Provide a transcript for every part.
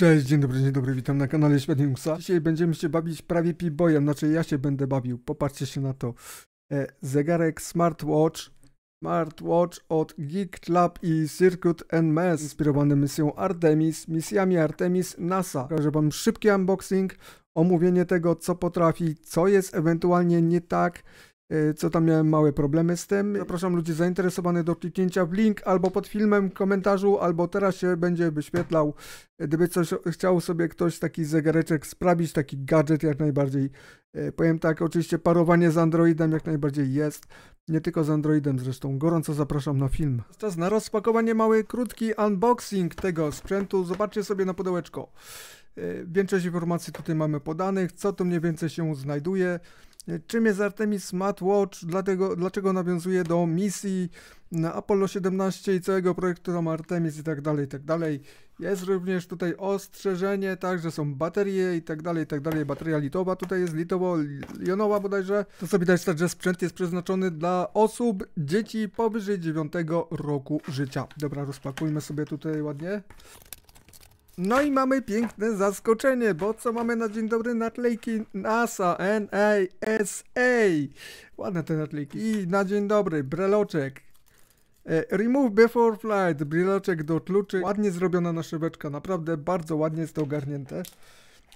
Cześć, dzień dobry, dzień dobry, witam na kanale Światniusa. Dzisiaj będziemy się bawić prawie pibojem, znaczy ja się będę bawił, popatrzcie się na to. E, zegarek Smartwatch, Smartwatch od Geek Club i Circuit NMS, inspirowany misją Artemis, misjami Artemis NASA. Pokażę wam szybki unboxing, omówienie tego, co potrafi, co jest ewentualnie nie tak, Y, co tam miałem małe problemy z tym. Zapraszam ludzi zainteresowanych do kliknięcia w link albo pod filmem, komentarzu, albo teraz się będzie wyświetlał. Y, gdyby coś chciał sobie ktoś taki zegareczek sprawić, taki gadżet jak najbardziej. Y, powiem tak, oczywiście parowanie z Androidem jak najbardziej jest. Nie tylko z Androidem zresztą. Gorąco zapraszam na film. Czas na rozpakowanie mały, krótki unboxing tego sprzętu. Zobaczcie sobie na pudełeczko. Większość informacji tutaj mamy podanych, co tu mniej więcej się znajduje. Czym jest Artemis Smartwatch? Dlatego, dlaczego nawiązuje do misji na Apollo 17 i całego projektu tam Artemis i tak dalej, i tak dalej. Jest również tutaj ostrzeżenie, także są baterie i tak dalej, i tak dalej. Bateria litowa tutaj jest, litowo-jonowa bodajże. To co widać tak, że sprzęt jest przeznaczony dla osób, dzieci powyżej 9 roku życia. Dobra, rozpakujmy sobie tutaj ładnie. No i mamy piękne zaskoczenie, bo co mamy na dzień dobry? Natlejki NASA, NASA. Ładne te natlejki. I na dzień dobry, breloczek. E, remove before flight, breloczek do kluczy. Ładnie zrobiona naszyweczka, naprawdę bardzo ładnie jest to ogarnięte.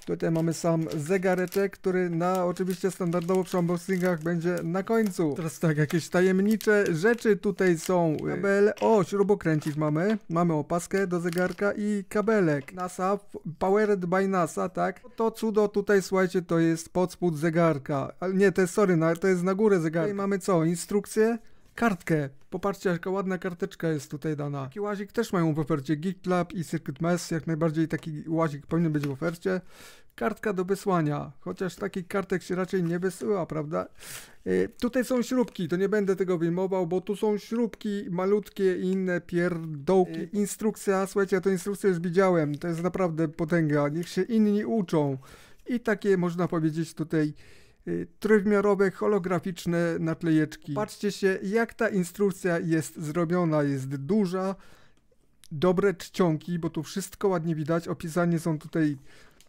Tutaj mamy sam zegareczek, który na oczywiście standardowo przy unboxingach będzie na końcu. Teraz tak, jakieś tajemnicze rzeczy tutaj są. Kabel, o, śrubokręcik mamy. Mamy opaskę do zegarka i kabelek. NASA, powered by NASA, tak? No to cudo tutaj, słuchajcie, to jest pod spód zegarka. Ale nie, to jest, sorry, to jest na górę zegarka. I mamy co? Instrukcję? Kartkę. Popatrzcie, jaka ładna karteczka jest tutaj dana. Taki łazik też mają w ofercie GitLab i Circuit Mess. jak najbardziej taki łazik powinien być w ofercie. Kartka do wysłania, chociaż takich kartek się raczej nie wysyła, prawda? E, tutaj są śrubki, to nie będę tego wyjmował, bo tu są śrubki malutkie i inne pierdołki. E, instrukcja, słuchajcie, ja tę instrukcję już widziałem, to jest naprawdę potęga, niech się inni uczą. I takie można powiedzieć tutaj Y, trójwymiarowe, holograficzne naklejeczki. Patrzcie się, jak ta instrukcja jest zrobiona, jest duża, dobre czcionki, bo tu wszystko ładnie widać, opisanie są tutaj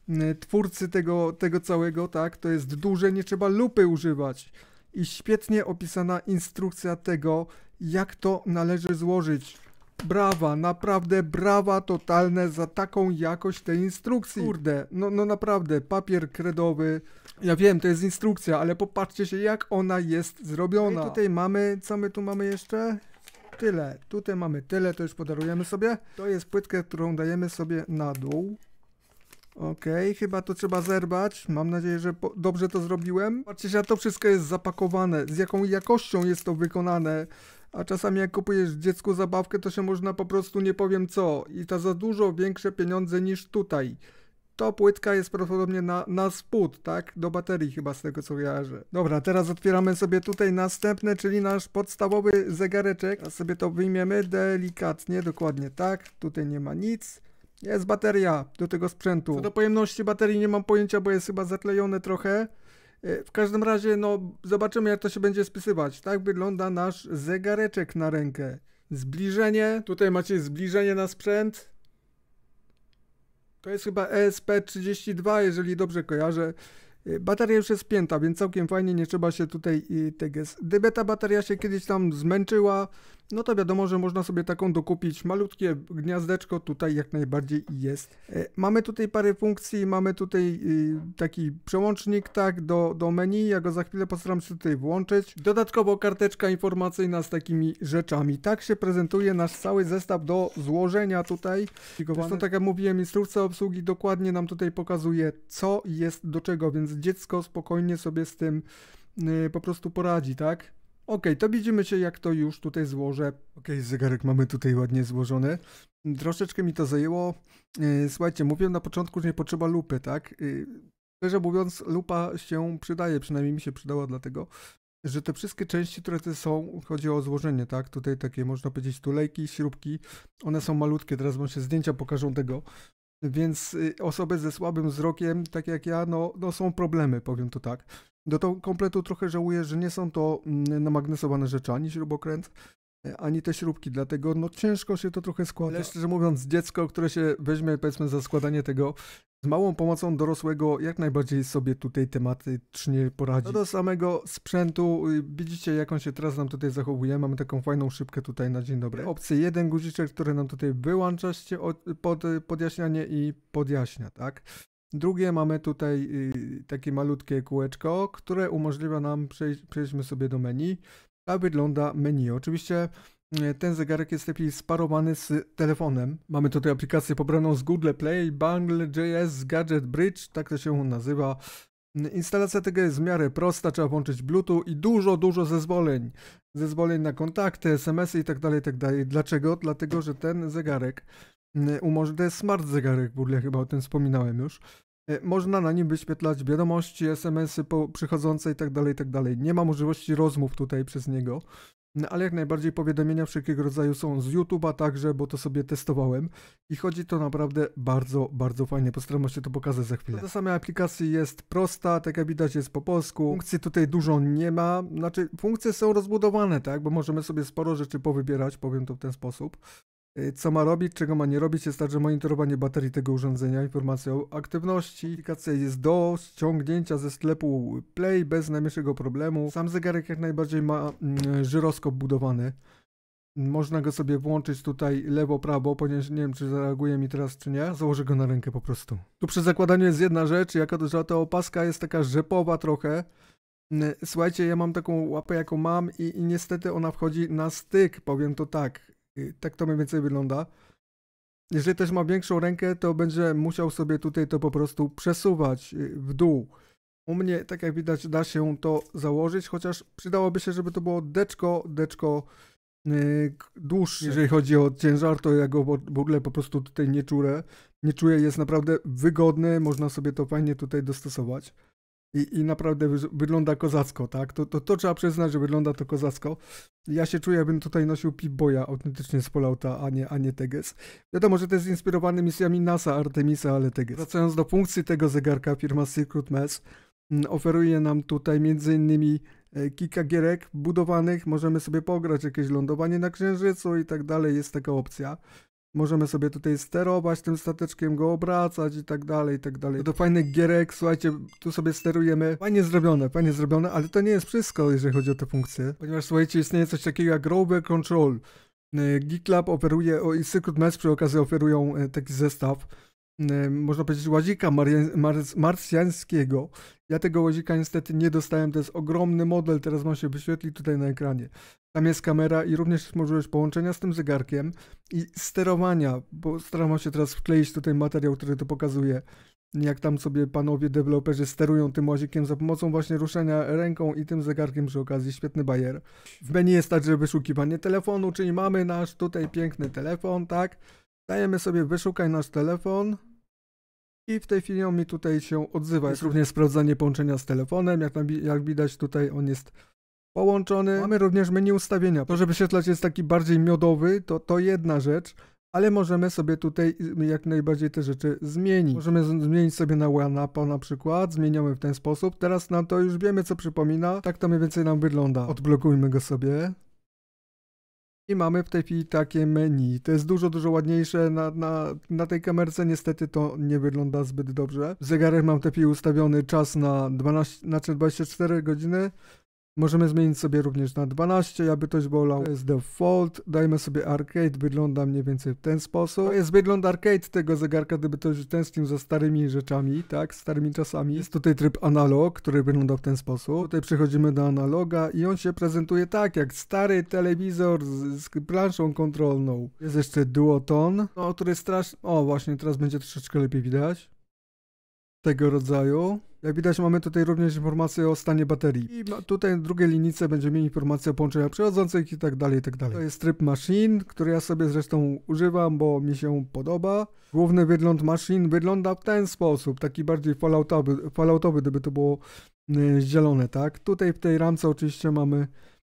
y, twórcy tego, tego całego, tak, to jest duże, nie trzeba lupy używać. I świetnie opisana instrukcja tego, jak to należy złożyć. Brawa, naprawdę brawa totalne za taką jakość tej instrukcji. Kurde, no, no naprawdę, papier kredowy. Ja wiem, to jest instrukcja, ale popatrzcie się, jak ona jest zrobiona. No I tutaj mamy, co my tu mamy jeszcze? Tyle. Tutaj mamy tyle, to już podarujemy sobie. To jest płytkę, którą dajemy sobie na dół. Okej, okay, chyba to trzeba zerbać. Mam nadzieję, że dobrze to zrobiłem. Patrzcie, że to wszystko jest zapakowane. Z jaką jakością jest to wykonane. A czasami jak kupujesz dziecku zabawkę, to się można po prostu nie powiem co. I to za dużo większe pieniądze niż tutaj. To płytka jest prawdopodobnie na, na spód, tak? Do baterii chyba z tego co kojarzę. Dobra, teraz otwieramy sobie tutaj następne, czyli nasz podstawowy zegareczek. Teraz sobie to wyjmiemy delikatnie, dokładnie tak. Tutaj nie ma nic. Jest bateria do tego sprzętu. Co do pojemności baterii nie mam pojęcia, bo jest chyba zaklejone trochę. E, w każdym razie, no, zobaczymy jak to się będzie spisywać. Tak wygląda nasz zegareczek na rękę. Zbliżenie, tutaj macie zbliżenie na sprzęt. To jest chyba ESP32, jeżeli dobrze kojarzę. E, bateria już jest pięta, więc całkiem fajnie, nie trzeba się tutaj e, tego... Debeta ta bateria się kiedyś tam zmęczyła, no to wiadomo, że można sobie taką dokupić. Malutkie gniazdeczko tutaj jak najbardziej jest. E, mamy tutaj parę funkcji, mamy tutaj y, taki przełącznik tak do, do menu, ja go za chwilę postaram się tutaj włączyć. Dodatkowo karteczka informacyjna z takimi rzeczami. Tak się prezentuje nasz cały zestaw do złożenia tutaj. Zresztą tak jak mówiłem, instrukcja obsługi dokładnie nam tutaj pokazuje co jest do czego, więc dziecko spokojnie sobie z tym y, po prostu poradzi, tak? OK, to widzimy się, jak to już tutaj złożę. OK, zegarek mamy tutaj ładnie złożony. Troszeczkę mi to zajęło. E, słuchajcie, mówiłem na początku, że nie potrzeba lupy, tak? E, szczerze mówiąc, lupa się przydaje, przynajmniej mi się przydała dlatego, że te wszystkie części, które tu są, chodzi o złożenie, tak? Tutaj takie, można powiedzieć, tulejki, śrubki, one są malutkie, teraz wam się zdjęcia pokażą tego, więc y, osoby ze słabym wzrokiem, tak jak ja, no, no są problemy, powiem to tak. Do tego kompletu trochę żałuję, że nie są to mm, namagnesowane rzeczy, ani śrubokręt, E, ani te śrubki, dlatego no ciężko się to trochę składa. Ale szczerze mówiąc, dziecko, które się weźmie powiedzmy za składanie tego z małą pomocą dorosłego jak najbardziej sobie tutaj tematycznie poradzi. No do samego sprzętu, y, widzicie jak on się teraz nam tutaj zachowuje, mamy taką fajną szybkę tutaj na dzień dobry. Opcję jeden guziczek, który nam tutaj wyłącza się pod y, podjaśnianie i podjaśnia, tak? Drugie mamy tutaj y, takie malutkie kółeczko, które umożliwia nam, przejdźmy sobie do menu, tak wygląda menu. Oczywiście e, ten zegarek jest lepiej sparowany z telefonem. Mamy tutaj aplikację pobraną z Google Play, Bangle.js, Gadget Bridge, tak to się nazywa. Instalacja tego jest w miarę prosta, trzeba włączyć Bluetooth i dużo, dużo zezwoleń. Zezwoleń na kontakty, SMS-y itd., tak itd. Tak Dlaczego? Dlatego, że ten zegarek umożliwia, smart zegarek w ogóle, chyba o tym wspominałem już E, można na nim wyświetlać wiadomości, SMS-y przychodzące itd., tak itd. Tak nie ma możliwości rozmów tutaj przez niego, no, ale jak najbardziej powiadomienia wszelkiego rodzaju są z YouTube'a także, bo to sobie testowałem i chodzi to naprawdę bardzo, bardzo fajnie. Postaram się to pokazać za chwilę. Ta samej aplikacji jest prosta, tak jak widać jest po polsku. Funkcji tutaj dużo nie ma, znaczy funkcje są rozbudowane, tak, bo możemy sobie sporo rzeczy powybierać, powiem to w ten sposób. Y, co ma robić, czego ma nie robić, jest także monitorowanie baterii tego urządzenia, informacja o aktywności. Aplikacja jest do ściągnięcia ze sklepu Play bez najmniejszego problemu. Sam zegarek jak najbardziej ma mm, żyroskop budowany. Można go sobie włączyć tutaj lewo-prawo, ponieważ nie wiem, czy zareaguje mi teraz, czy nie. Założę go na rękę po prostu. Tu przy zakładaniu jest jedna rzecz, jaka to, że ta opaska jest taka rzepowa trochę. Mm, słuchajcie, ja mam taką łapę, jaką mam i, i niestety ona wchodzi na styk, powiem to tak tak to mniej więcej wygląda. Jeżeli też ma większą rękę, to będzie musiał sobie tutaj to po prostu przesuwać y, w dół. U mnie, tak jak widać, da się to założyć, chociaż przydałoby się, żeby to było deczko, deczko yy, dłuższe. Jeżeli chodzi o ciężar, to ja go w ogóle po prostu tutaj nie czuję. Nie czuję, jest naprawdę wygodny, można sobie to fajnie tutaj dostosować i, i naprawdę wygląda kozacko, tak? To, to, to trzeba przyznać, że wygląda to kozacko. Ja się czuję, jakbym tutaj nosił Pip-Boya autentycznie z Polauta, a nie, a nie Teges. Wiadomo, że to jest inspirowany misjami NASA, Artemisa, ale Teges. Wracając do funkcji tego zegarka, firma Secret Mess mm, oferuje nam tutaj m.in. E, kilka gierek budowanych, możemy sobie pograć jakieś lądowanie na Księżycu i tak dalej, jest taka opcja. Możemy sobie tutaj sterować tym stateczkiem, go obracać i tak dalej, i tak dalej. To fajny gierek, słuchajcie, tu sobie sterujemy. Fajnie zrobione, fajnie zrobione, ale to nie jest wszystko, jeżeli chodzi o te funkcje. Ponieważ, słuchajcie, istnieje coś takiego jak rover control. E, Geeklab oferuje, o, i Secret Mess przy okazji oferują e, taki zestaw, e, można powiedzieć, łazika marsjańskiego. Ja tego łazika niestety nie dostałem, to jest ogromny model, teraz mam się wyświetlić tutaj na ekranie. Tam jest kamera i również jest możliwość połączenia z tym zegarkiem i sterowania, bo staram się teraz wkleić tutaj materiał, który to pokazuje. Jak tam sobie panowie deweloperzy sterują tym łazikiem za pomocą właśnie ruszenia ręką i tym zegarkiem przy okazji, świetny bajer. W menu jest także wyszukiwanie telefonu, czyli mamy nasz tutaj piękny telefon, tak? Dajemy sobie wyszukaj nasz telefon, i w tej chwili on mi tutaj się odzywa. Jest również sprawdzanie połączenia z telefonem. Jak, jak widać tutaj on jest połączony. Mamy no. również menu ustawienia. To, że wyświetlacz jest taki bardziej miodowy, to, to jedna rzecz, ale możemy sobie tutaj y, jak najbardziej te rzeczy zmienić. Możemy zmienić sobie na WANAPA na przykład, zmieniamy w ten sposób. Teraz nam to już wiemy, co przypomina. Tak to mniej więcej nam wygląda. Odblokujmy go sobie. I mamy w tej chwili takie menu. To jest dużo, dużo ładniejsze. Na, na, na tej kamerce niestety to nie wygląda zbyt dobrze. Zegarek mam w tej chwili ustawiony czas na 12, znaczy 24 godziny. Możemy zmienić sobie również na 12, aby ktoś wolał z default. Dajmy sobie arcade, wygląda mniej więcej w ten sposób. jest wygląd arcade tego zegarka, gdyby ktoś tęsknił za starymi rzeczami, tak, starymi czasami. Jest tutaj tryb analog, który wygląda w ten sposób. Tutaj przechodzimy do analoga i on się prezentuje tak, jak stary telewizor z, z planszą kontrolną. Jest jeszcze duoton, no, który strasznie... O, właśnie, teraz będzie troszeczkę lepiej widać tego rodzaju. Jak widać mamy tutaj również informację o stanie baterii. I tutaj w drugiej linijce będziemy mieli informację o połączeniach przechodzących i tak dalej, i tak dalej. To jest tryb machine, który ja sobie zresztą używam, bo mi się podoba. Główny wygląd machine wygląda w ten sposób, taki bardziej falloutowy, falloutowy gdyby to było mm, zielone, tak? Tutaj w tej ramce oczywiście mamy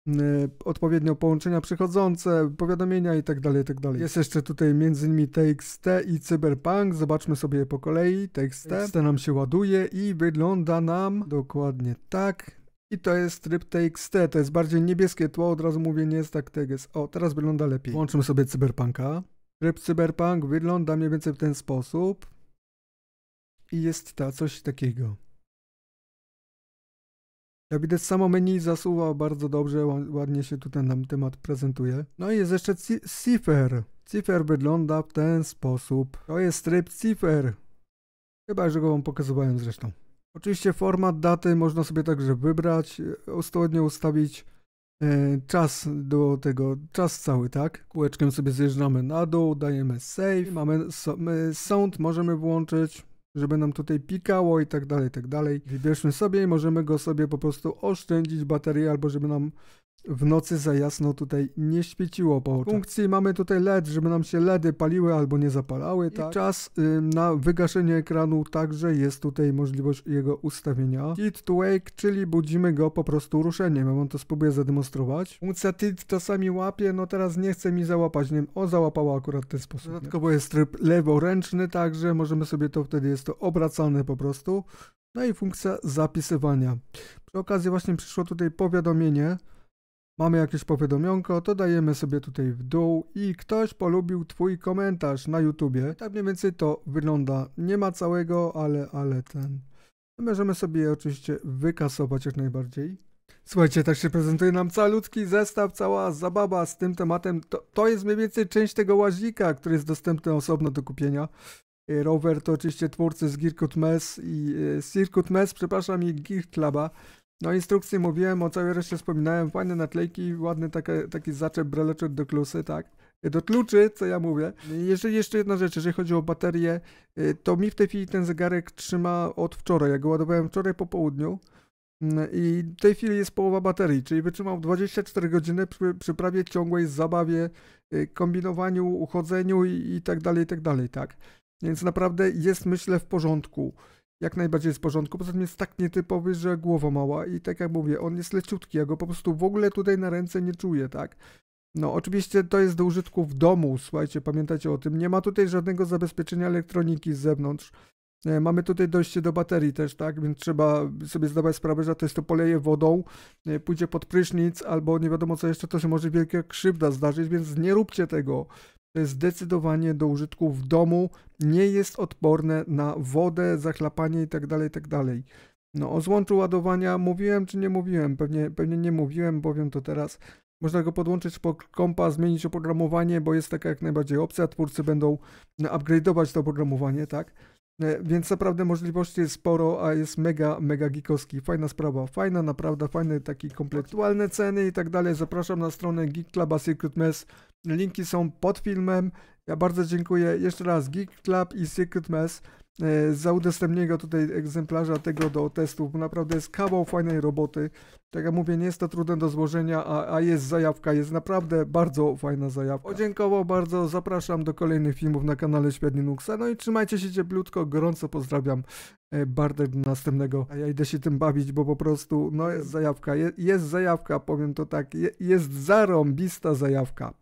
Y, odpowiednio połączenia przychodzące, powiadomienia itd., tak itd. Tak jest jeszcze tutaj między innymi TXT i Cyberpunk, zobaczmy sobie je po kolei, TXT. TXT nam się ładuje i wygląda nam dokładnie tak, i to jest tryb TXT, to jest bardziej niebieskie tło, od razu mówię, nie jest tak TGS. O, teraz wygląda lepiej. Włączymy sobie Cyberpunka. Tryb Cyberpunk wygląda mniej więcej w ten sposób. I jest ta coś takiego. Jak widzę samo menu zasuwa bardzo dobrze, ładnie się tutaj nam temat prezentuje. No i jest jeszcze Cipher. Cipher wygląda w ten sposób. To jest tryb Cipher. Chyba, że go wam pokazywałem zresztą. Oczywiście format daty można sobie także wybrać, e, ostatnio ustawić e, czas do tego, czas cały, tak? Kółeczkiem sobie zjeżdżamy na dół, dajemy save, mamy so, sound, możemy włączyć, żeby nam tutaj pikało i tak dalej, i tak dalej. Wybierzmy sobie i możemy go sobie po prostu oszczędzić baterii albo żeby nam w nocy za jasno tutaj nie świeciło po oczach. Funkcji mamy tutaj LED, żeby nam się LEDy paliły albo nie zapalały. Tak? I czas y, na wygaszenie ekranu także jest tutaj możliwość jego ustawienia. Tilt to wake, czyli budzimy go po prostu ruszeniem. Ja wam to spróbuję zademonstrować. Funkcja tilt czasami łapie, no teraz nie chce mi załapać. Nie wiem, o załapała akurat w ten sposób. Dodatkowo jest tryb leworęczny także, możemy sobie to wtedy, jest to obracalne po prostu. No i funkcja zapisywania. Przy okazji właśnie przyszło tutaj powiadomienie, mamy jakieś powiadomionko, to dajemy sobie tutaj w dół i ktoś polubił Twój komentarz na YouTubie. Tak mniej więcej to wygląda. Nie ma całego, ale, ale ten... Możemy sobie je oczywiście wykasować jak najbardziej. Słuchajcie, tak się prezentuje nam ludzki zestaw, cała zabawa z tym tematem. To, to jest mniej więcej część tego łaźnika, który jest dostępny osobno do kupienia. E, rower to oczywiście twórcy z Girkut Mess i e, Circuit Mess, przepraszam, i Gear Cluba. No instrukcji mówiłem, o całej reszcie wspominałem, fajne naklejki, ładny taki, taki zaczep, breleczek do klusy, tak? Do kluczy, co ja mówię. Jeżeli jeszcze jedna rzecz, jeżeli chodzi o baterię, y, to mi w tej chwili ten zegarek trzyma od wczoraj. Ja go ładowałem wczoraj po południu mm, i w tej chwili jest połowa baterii, czyli wytrzymał 24 godziny przy, przy prawie ciągłej zabawie, y, kombinowaniu, uchodzeniu i, i tak dalej, i tak dalej, tak? Więc naprawdę jest, myślę, w porządku jak najbardziej w porządku. Poza tym jest tak nietypowy, że głowa mała i tak jak mówię, on jest leciutki, ja go po prostu w ogóle tutaj na ręce nie czuję, tak? No, oczywiście to jest do użytku w domu, słuchajcie, pamiętajcie o tym. Nie ma tutaj żadnego zabezpieczenia elektroniki z zewnątrz. E, mamy tutaj dojście do baterii też, tak, więc trzeba sobie zdawać sprawę, że to jest to poleje wodą, e, pójdzie pod prysznic albo nie wiadomo co jeszcze, to się może wielka krzywda zdarzyć, więc nie róbcie tego zdecydowanie do użytku w domu nie jest odporne na wodę, zachlapanie itd. Tak itd. Tak no, o złączu ładowania mówiłem czy nie mówiłem? Pewnie, pewnie nie mówiłem, powiem to teraz. Można go podłączyć pod kompa, zmienić oprogramowanie, bo jest taka jak najbardziej opcja. Twórcy będą upgrade'ować to oprogramowanie, tak? E, więc naprawdę możliwości jest sporo, a jest mega, mega geekowski. Fajna sprawa, fajna, naprawdę fajne, taki kompletualne ceny i tak dalej. Zapraszam na stronę Geek Cluba Secret Mess. Linki są pod filmem. Ja bardzo dziękuję jeszcze raz Geek Club i Secret Mess e, za udostępnienie tutaj egzemplarza tego do testów, naprawdę jest kawał fajnej roboty. Tak jak mówię, nie jest to trudne do złożenia, a, a jest zajawka, jest naprawdę bardzo fajna zajawka. Podziękował bardzo, zapraszam do kolejnych filmów na kanale Świat Linuxa, no i trzymajcie się cieplutko, gorąco pozdrawiam e, Bartek do następnego, a ja idę się tym bawić, bo po prostu, no jest zajawka, jest, jest zajawka, powiem to tak, jest zarąbista zajawka.